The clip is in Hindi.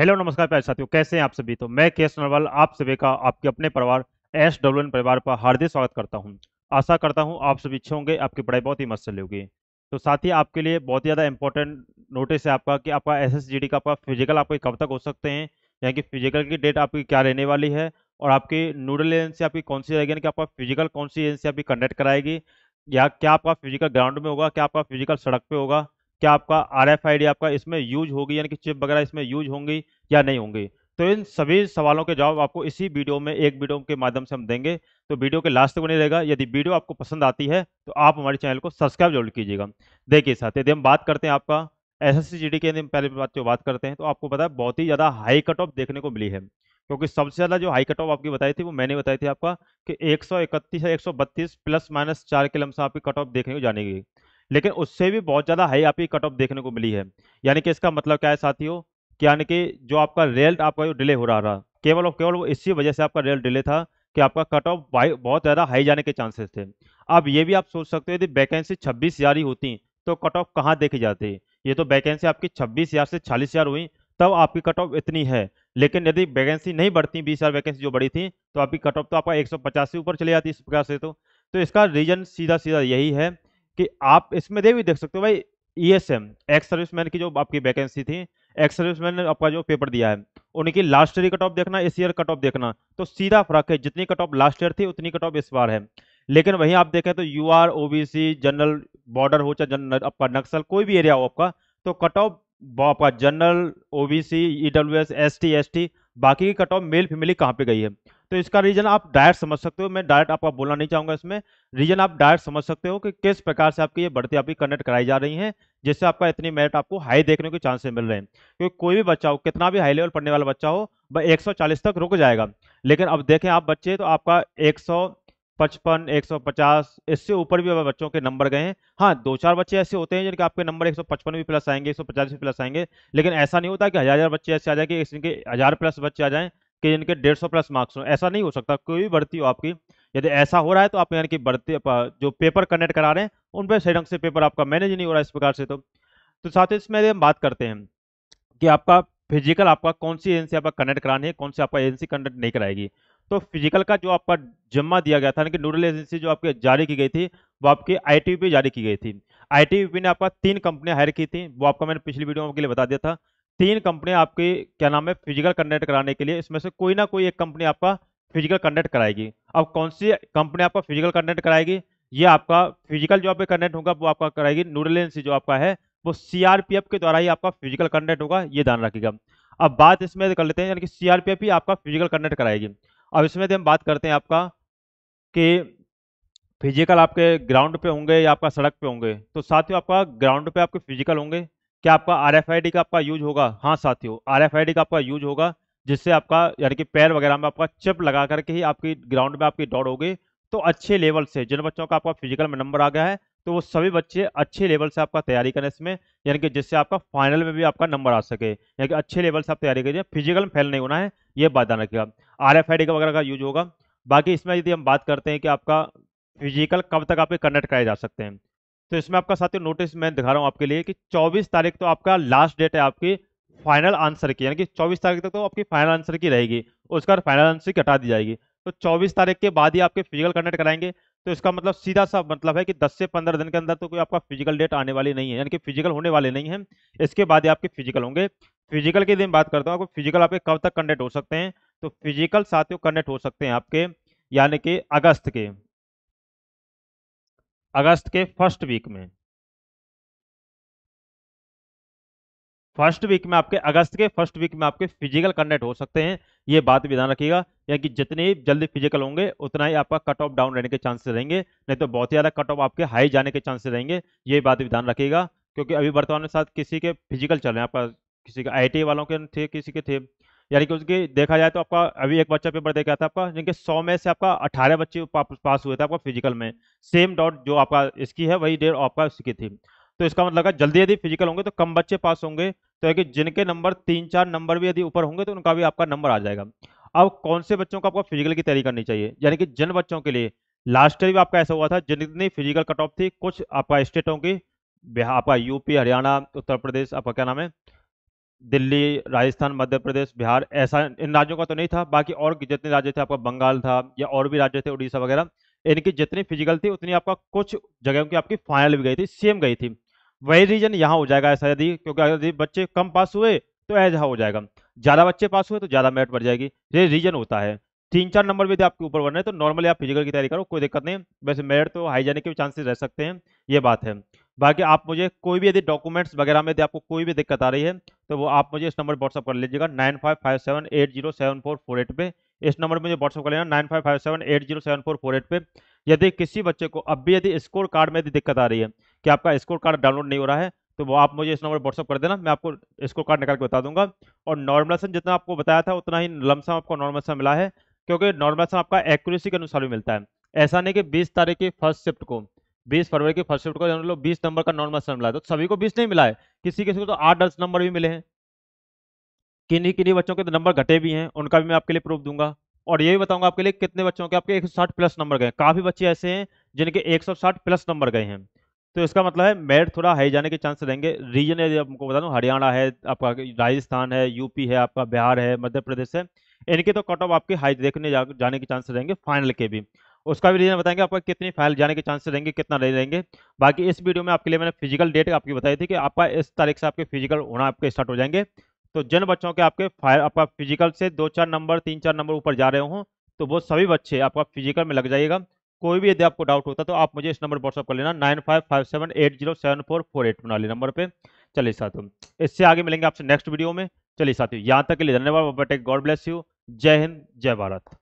हेलो नमस्कार प्यारे साथियों कैसे हैं आप सभी तो मैं के नरवाल आप सभी का आपके अपने परिवार एस डब्ल्यू एन परिवार पर हार्दिक स्वागत करता हूं आशा करता हूं आप सभी अच्छे होंगे आपकी पढ़ाई बहुत ही मस्त चली होगी तो साथ ही आपके लिए बहुत ही ज़्यादा इंपॉर्टेंट नोटिस है आपका कि आपका एस का आपका फिजिकल आपके कब तक हो सकते हैं यानी कि फिजिकल की डेट आपकी क्या रहने वाली है और आपकी नूडल एजेंसी आपकी कौन सी रहेगी कि आपका फिजिकल कौन सी एजेंसी आपकी कंडक्ट कराएगी या क्या आपका फिजिकल ग्राउंड में होगा क्या आपका फिजिकल सड़क पर होगा क्या आपका आर एफ आई डी आपका इसमें यूज होगी यानी कि चिप वगैरह इसमें यूज होंगी या नहीं होंगी तो इन सभी सवालों के जवाब आपको इसी वीडियो में एक वीडियो के माध्यम से हम देंगे तो वीडियो के लास्ट तक बने रहेगा यदि वीडियो आपको पसंद आती है तो आप हमारे चैनल को सब्सक्राइब जरूर कीजिएगा देखिए साथ यदि हम बात करते हैं आपका एस एस सी के यदि पहले बात जो बात करते हैं तो आपको पता है बहुत ही ज़्यादा हाई कट ऑफ देखने को मिली है क्योंकि सबसे ज़्यादा जो हाई कट ऑफ आपकी बताई थी वो मैंने बताई थी आपका कि एक या बत्तीस प्लस माइनस चार के लम्स आपकी कट ऑफ देखने को जानेगी लेकिन उससे भी बहुत ज़्यादा हाई आपकी कट ऑफ देखने को मिली है यानी कि इसका मतलब क्या है साथियों कि यानी कि जो आपका रेल्ट आपका जो डिले हो रहा रहा केवल और केवल वो इसी वजह से आपका रेल्ट डिले था कि आपका कट ऑफ बहुत ज़्यादा हाई जाने के चांसेस थे अब ये भी आप सोच सकते हो यदि वैकेंसी छब्बीस हज़ार ही होती तो कट ऑफ कहाँ देखी जाती ये तो वैकेंसी आपकी छब्बीस हज़ार से चालीस हज़ार हुई तब आपकी कट ऑफ इतनी है लेकिन यदि वैकेंसी नहीं बढ़ती बीस हज़ार वैकेंसी जो बढ़ी थी तो आपकी कट ऑफ तो आपका एक सौ से ऊपर चली जाती इस प्रकार से तो, तो इसका रीज़न सीधा सीधा यही है कि आप इसमें दे भी देख सकते हो भाई E S M X serviceman की जो आपकी वैकेंसी थी एक्स सर्विसमैन ने आपका जो पेपर दिया है उनकी लास्ट ईयर कट ऑफ देखना इस ईयर कट ऑफ देखना तो सीधा फर्क है जितनी कट ऑफ लास्ट ईयर थी उतनी कट ऑफ इस बार है लेकिन वहीं आप देखें तो U R OBC general border हो चाहे जनरल आपका नक्सल कोई भी एरिया हो आपका तो कट ऑफ आपका general O OBC EWS ST ST बाकी की कट ऑफ मेल फीमेली कहाँ पर गई है तो इसका रीजन आप डायरेक्ट समझ सकते हो मैं डायरेक्ट आपका बोलना नहीं चाहूंगा इसमें रीजन आप डायरेक्ट समझ सकते हो कि किस प्रकार से आपकी ये बढ़ती आपकी कनेक्ट कराई जा रही है जिससे आपका इतनी मेरिट आपको हाई देखने के चांसेस मिल रहे हैं क्योंकि कोई भी बच्चा हो कितना भी हाई लेवल पढ़ने वाला बच्चा हो वह एक तक रुक जाएगा लेकिन अब देखें आप बच्चे तो आपका एक सौ 150 इससे ऊपर भी बच्चों के नंबर गए हैं हाँ दो चार बच्चे ऐसे होते हैं जिनके आपके नंबर 155 भी प्लस आएंगे 150 भी प्लस आएंगे लेकिन ऐसा नहीं होता कि हजार हजार बच्चे ऐसे आ जाए कि इसके हजार प्लस बच्चे आ जाएं कि इनके डेढ़ सौ प्लस मार्क्स हो ऐसा नहीं हो सकता कोई भी भर्ती हो आपकी यदि ऐसा हो रहा है तो आप यानी कि भर्ती जो पेपर कनेक्ट करा रहे हैं उन पर सही ढंग से पेपर आपका मैनेज नहीं हो रहा है इस प्रकार से तो तो साथ ही इसमें हम बात करते हैं कि आपका फिजिकल आपका कौन सी एजेंसी आपका कनेक्ट करानी है कौन सी आपका एजेंसी कनेक्ट नहीं कराएगी तो फिजिकल का जो आपका जमा दिया गया था यानी कि नूडल एजेंसी जो आपके जारी की गई थी वो आपकी आई जारी की गई थी आई ने आपका तीन कंपनियां हायर की थी वो आपका मैंने पिछली वीडियो के लिए बता दिया था तीन कंपनियां आपके क्या नाम है फिजिकल कंडक्ट कराने के लिए इसमें से कोई ना कोई एक कंपनी आपका फिजिकल कंडक्ट कराएगी अब कौन सी कंपनी आपका फिजिकल कंडक्ट कराएगी ये आपका फिजिकल जो आप कंडक्ट होगा वो आपका कराएगी नूडल एजेंसी जो आपका है वो सीआरपीएफ के द्वारा ही आपका फिजिकल कंडक्ट होगा ये ध्यान रखिएगा अब बात इसमें कर लेते हैं यानी कि सीआरपीएफ ही आपका फिजिकल कंडक्ट कराएगी अब इसमें हम बात करते हैं आपका कि फिजिकल आपके ग्राउंड पे होंगे या आपका सड़क पे होंगे तो साथियों आपका ग्राउंड पे आपके फिजिकल होंगे क्या आपका आर एफ आई डी का आपका यूज होगा हाँ साथियों आर एफ आई डी का आपका यूज होगा जिससे आपका यानी कि पैर वगैरह में आपका चिप लगा करके ही आपकी ग्राउंड में आपकी दौड़ होगी तो अच्छे लेवल से जिन बच्चों का आपका फिजिकल में नंबर आ गया है तो वो सभी बच्चे अच्छे लेवल से आपका तैयारी करें इसमें यानी कि जिससे आपका फाइनल में भी आपका नंबर आ सके यानी कि अच्छे लेवल से आप तैयारी करिए फिजिकल में फेल नहीं होना है ये बात ध्यान रखिएगा आर एफ का वगैरह का यूज होगा बाकी इसमें यदि हम बात करते हैं कि आपका फिजिकल कब तक आपके कंडक्ट कराए जा सकते हैं तो इसमें आपका साथियों नोटिस मैं दिखा रहा हूँ आपके लिए कि 24 तारीख तो आपका लास्ट डेट है आपकी फाइनल आंसर की यानी कि 24 तारीख तक तो आपकी फाइनल आंसर की रहेगी उसका फाइनल आंसर की हटा दी जाएगी तो 24 तारीख के बाद ही आपके फिजिकल कंडक्ट कराएंगे तो इसका मतलब सीधा सा मतलब है कि 10 से 15 दिन के अंदर तो कोई आपका फिजिकल डेट आने वाली नहीं है यानी कि फिजिकल होने वाले नहीं है इसके बाद ही आपके फिजिकल होंगे फिजिकल के दिन बात करता हूँ आपको फिजिकल आपके कब तक कंडक्ट हो सकते हैं तो फिजिकल साथियों कंडक्ट हो सकते हैं आपके यानी कि अगस्त के अगस्त के फर्स्ट वीक में फर्स्ट वीक में आपके अगस्त के फर्स्ट वीक में आपके फिजिकल कंडक्ट हो सकते हैं ये बात भी ध्यान रखिएगा यानी कि जितने जल्दी फिजिकल होंगे उतना ही आपका कट ऑफ डाउन रहने के चांसेस रहेंगे नहीं तो बहुत ही ज़्यादा कट ऑफ आपके हाई जाने के चांसेस रहेंगे ये बात भी ध्यान रखिएगा क्योंकि अभी वर्तमान में साथ किसी के फिजिकल चल रहे हैं आपका किसी के आई वालों के थे किसी के थे यानी कि उसकी देखा जाए तो आपका अभी एक बच्चा पेपर देखा था आपका जिनके सौ में से आपका अठारह बच्चे पास हुए थे आपका फिजिकल में सेम डॉट जो आपका इसकी है वही डेट आपका उसकी थी तो इसका मतलब है जल्दी यदि फिजिकल होंगे तो कम बच्चे पास होंगे तो यानी कि जिनके नंबर तीन चार नंबर भी यदि ऊपर होंगे तो उनका भी आपका नंबर आ जाएगा अब कौन से बच्चों को आपको फिजिकल की तैयारी करनी चाहिए यानी कि जिन बच्चों के लिए लास्ट ईयर भी आपका ऐसा हुआ था जितनी फिजिकल कट ऑफ थी कुछ आपका स्टेटों की आपका यूपी हरियाणा उत्तर प्रदेश आपका क्या नाम है दिल्ली राजस्थान मध्य प्रदेश बिहार ऐसा इन राज्यों का तो नहीं था बाकी और जितने राज्य थे आपका बंगाल था या और भी राज्य थे उड़ीसा वगैरह इनकी जितनी फिजिकल थी उतनी आपका कुछ जगहों की आपकी फाइनल भी गई थी सेम गई थी वही रीजन यहाँ हो जाएगा ऐसा यदि क्योंकि यदि बच्चे कम पास हुए तो ऐसा हो जाएगा ज़्यादा बच्चे पास हुए तो ज़्यादा मेरिट बढ़ जाएगी ये रीजन होता है तीन चार नंबर भी यदि आपके ऊपर बन रहे तो नॉर्मली आप फिजिकल की तैयारी करो कोई दिक्कत नहीं वैसे मेरिट तो हाई जाने के भी चांसेस रह सकते हैं ये बात है बाकी आप मुझे कोई भी यदि डॉक्यूमेंट्स वगैरह में यदि आपको कोई भी दिक्कत आ रही है तो वो आप मुझे इस नंबर पर व्हाट्सअप कर लीजिएगा nine five five seven eight zero seven four four eight पे इस नंबर पर मुझे व्हाट्सअप कर लेना nine five five seven eight zero seven four four eight पे यदि किसी बच्चे को अब भी यदि स्कोर कार्ड में यदि दिक्कत आ रही है कि आपका स्कोर कार्ड डाउनलोड नहीं हो रहा है तो वो आप मुझे इस नंबर पर व्हाट्सअप कर देना मैं आपको स्कोर कार्ड निकाल के बता दूंगा और नॉर्मल जितना आपको बताया था उतना ही लमसम आपको नॉर्मल मिला है क्योंकि नॉर्मल आपका एक्यूरेसी के अनुसार भी मिलता है ऐसा नहीं कि बीस तारीख की फर्स्ट शिफ्ट को बीस फरवरी के फर्स्ट शिफ्ट को हम लोग बीस नंबर का नॉर्मल सर मिला तो सभी को बीस नहीं मिला है किसी किसी को तो आठ दस नंबर भी मिले हैं किन्हीं किन्हीं बच्चों के तो नंबर घटे भी हैं उनका भी मैं आपके लिए प्रूफ दूंगा और ये भी बताऊंगा आपके लिए कितने बच्चों के आपके 160 प्लस नंबर गए काफी बच्चे ऐसे हैं जिनके 160 प्लस नंबर गए हैं तो इसका मतलब है मेरिट थोड़ा हाई जाने के चांस रहेंगे रीजन है आपको बता दूँ हरियाणा है आपका राजस्थान है यूपी है आपका बिहार है मध्य प्रदेश है इनके तो कट ऑफ आपके हाई देखने जा, जाने के चांस रहेंगे फाइनल के भी उसका भी रीजन बताएंगे आपका कितनी फाइल जाने के चांसेस रहेंगे कितना नहीं रहेंगे बाकी इस वीडियो में आपके लिए मैंने फिजिकल डेट आपकी बताई थी कि आपका इस तारीख से आपके फिजिकल होना आपके स्टार्ट हो जाएंगे तो जिन बच्चों के आपके फाइल आपका फिजिकल से दो चार नंबर तीन चार नंबर ऊपर जा रहे हों तो वो सभी बच्चे आपका फिजिकल में लग जाइएगा कोई भी यदि आपको डाउट होता तो आप मुझे इस नंबर पर व्हाट्सअप कर लेना nine five five seven eight zero seven four four eight वाले नंबर पर चलिए साथियों इससे आगे मिलेंगे आपसे नेक्स्ट वीडियो में चलिए साथियों यहाँ तक के लिए धन्यवाद गॉड ब्लेस यू जय हिंद जय भारत